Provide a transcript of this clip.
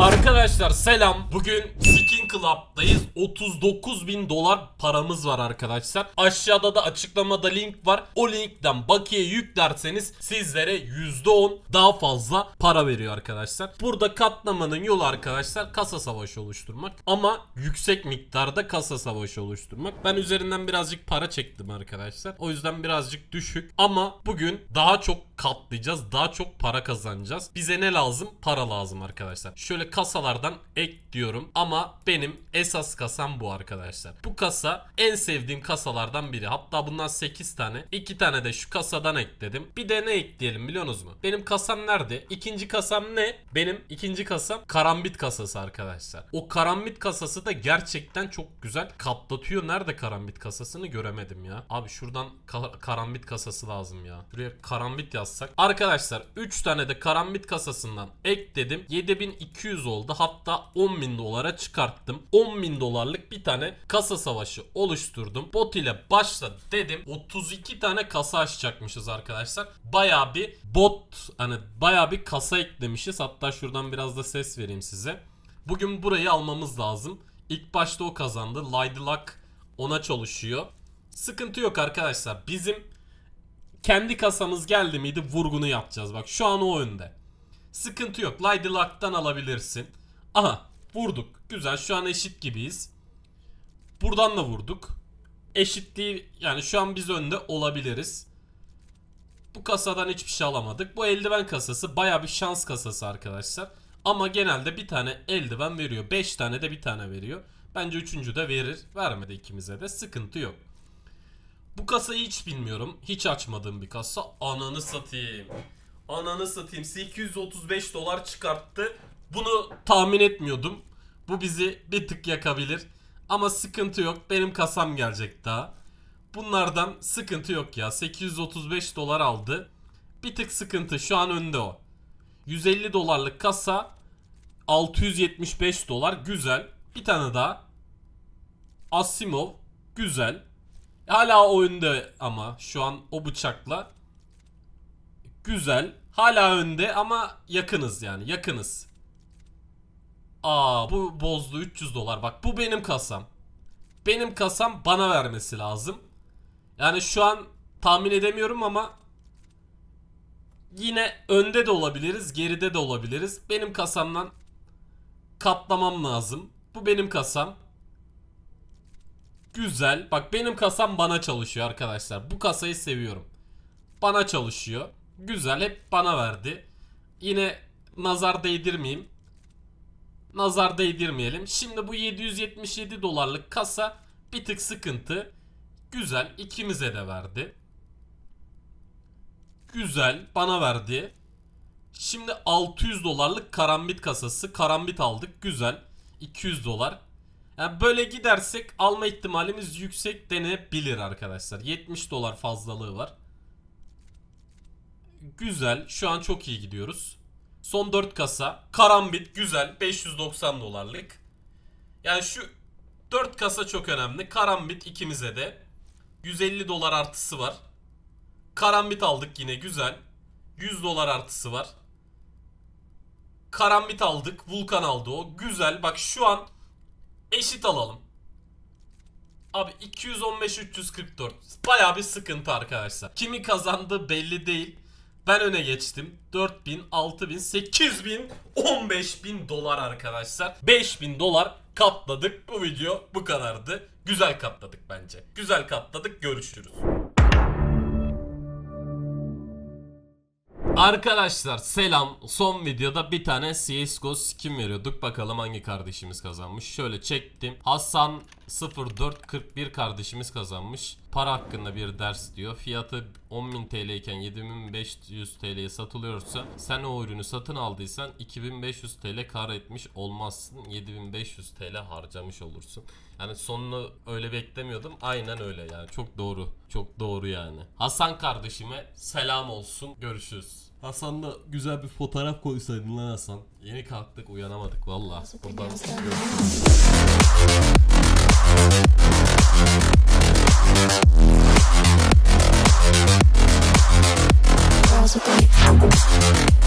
Arkadaşlar selam. Bugün Skin Club'dayız. 39 bin dolar paramız var arkadaşlar. Aşağıda da açıklamada link var. O linkten bakiye yüklerseniz sizlere %10 daha fazla para veriyor arkadaşlar. Burada katlamanın yolu arkadaşlar kasa savaşı oluşturmak. Ama yüksek miktarda kasa savaşı oluşturmak. Ben üzerinden birazcık para çektim arkadaşlar. O yüzden birazcık düşük. Ama bugün daha çok katlayacağız. Daha çok para kazanacağız. Bize ne lazım? Para lazım arkadaşlar. Şöyle kasalardan ek diyorum. Ama benim esas kasam bu arkadaşlar. Bu kasa en sevdiğim kasalardan biri. Hatta bundan 8 tane. 2 tane de şu kasadan ekledim. Bir de ne ekleyelim biliyorsunuz mu? Benim kasam nerede? İkinci kasam ne? Benim ikinci kasam karambit kasası arkadaşlar. O karambit kasası da gerçekten çok güzel katlatıyor. Nerede karambit kasasını göremedim ya. Abi şuradan ka karambit kasası lazım ya. Buraya karambit yazsak. Arkadaşlar 3 tane de karambit kasasından ekledim. 7200 800 oldu. Hatta 10 bin dolara çıkarttım. 10 bin dolarlık bir tane kasa savaşı oluşturdum. Bot ile başla dedim. 32 tane kasa açacakmışız arkadaşlar. Baya bir bot hani baya bir kasa eklemişiz. Hatta şuradan biraz da ses vereyim size. Bugün burayı almamız lazım. İlk başta o kazandı. Laydilak ona çalışıyor. Sıkıntı yok arkadaşlar. Bizim kendi kasamız geldi miydi vurgunu yapacağız. Bak şu an o önde. Sıkıntı yok. Lady Luck'tan alabilirsin. Aha vurduk. Güzel şu an eşit gibiyiz. Buradan da vurduk. Eşitliği yani şu an biz önde olabiliriz. Bu kasadan hiçbir şey alamadık. Bu eldiven kasası baya bir şans kasası arkadaşlar. Ama genelde bir tane eldiven veriyor. 5 tane de bir tane veriyor. Bence üçüncü de verir. Vermedi ikimize de. Sıkıntı yok. Bu kasayı hiç bilmiyorum. Hiç açmadığım bir kasa. Ananı satayım. Ananı satayım 835 dolar çıkarttı. Bunu tahmin etmiyordum. Bu bizi bir tık yakabilir. Ama sıkıntı yok. Benim kasam gelecek daha. Bunlardan sıkıntı yok ya. 835 dolar aldı. Bir tık sıkıntı. Şu an önde o. 150 dolarlık kasa 675 dolar. Güzel. Bir tane daha. Asimov. Güzel. Hala oyunda ama şu an o bıçakla. Güzel. Hala önde ama yakınız yani yakınız. Aa bu bozdu 300 dolar. Bak bu benim kasam. Benim kasam bana vermesi lazım. Yani şu an tahmin edemiyorum ama yine önde de olabiliriz, geride de olabiliriz. Benim kasamdan katlamam lazım. Bu benim kasam. Güzel. Bak benim kasam bana çalışıyor arkadaşlar. Bu kasayı seviyorum. Bana çalışıyor. Güzel hep bana verdi. Yine nazar değdirmeyeyim. Nazar değdirmeyelim. Şimdi bu 777 dolarlık kasa bir tık sıkıntı. Güzel ikimize de verdi. Güzel bana verdi. Şimdi 600 dolarlık karambit kasası. Karambit aldık güzel. 200 dolar. Yani böyle gidersek alma ihtimalimiz yüksek denebilir arkadaşlar. 70 dolar fazlalığı var. Güzel. Şu an çok iyi gidiyoruz. Son 4 kasa. Karambit güzel. 590 dolarlık. Yani şu 4 kasa çok önemli. Karambit ikimize de. 150 dolar artısı var. Karambit aldık yine güzel. 100 dolar artısı var. Karambit aldık. Vulkan aldı o. Güzel. Bak şu an eşit alalım. Abi 215-344. Baya bir sıkıntı arkadaşlar. Kimi kazandı belli değil. Ben öne geçtim. 4000, 6000, 8000, 15000 dolar arkadaşlar. 5000 dolar katladık. Bu video bu kadardı. Güzel katladık bence. Güzel katladık. Görüşürüz. Arkadaşlar selam. Son videoda bir tane CSGO skin veriyorduk. Bakalım hangi kardeşimiz kazanmış. Şöyle çektim. Hasan 0441 kardeşimiz kazanmış. Para hakkında bir ders diyor. Fiyatı 10.000 TL iken 7500 TL'ye satılıyorsa sen o ürünü satın aldıysan 2500 TL kar etmiş olmazsın. 7500 TL harcamış olursun. Yani sonunu öyle beklemiyordum. Aynen öyle yani. Çok doğru. Çok doğru yani. Hasan kardeşime selam olsun. Görüşürüz. Hasan'la güzel bir fotoğraf koysaydın lan Hasan. Yeni kalktık uyanamadık valla. Buradan görüşürüz. Gracias.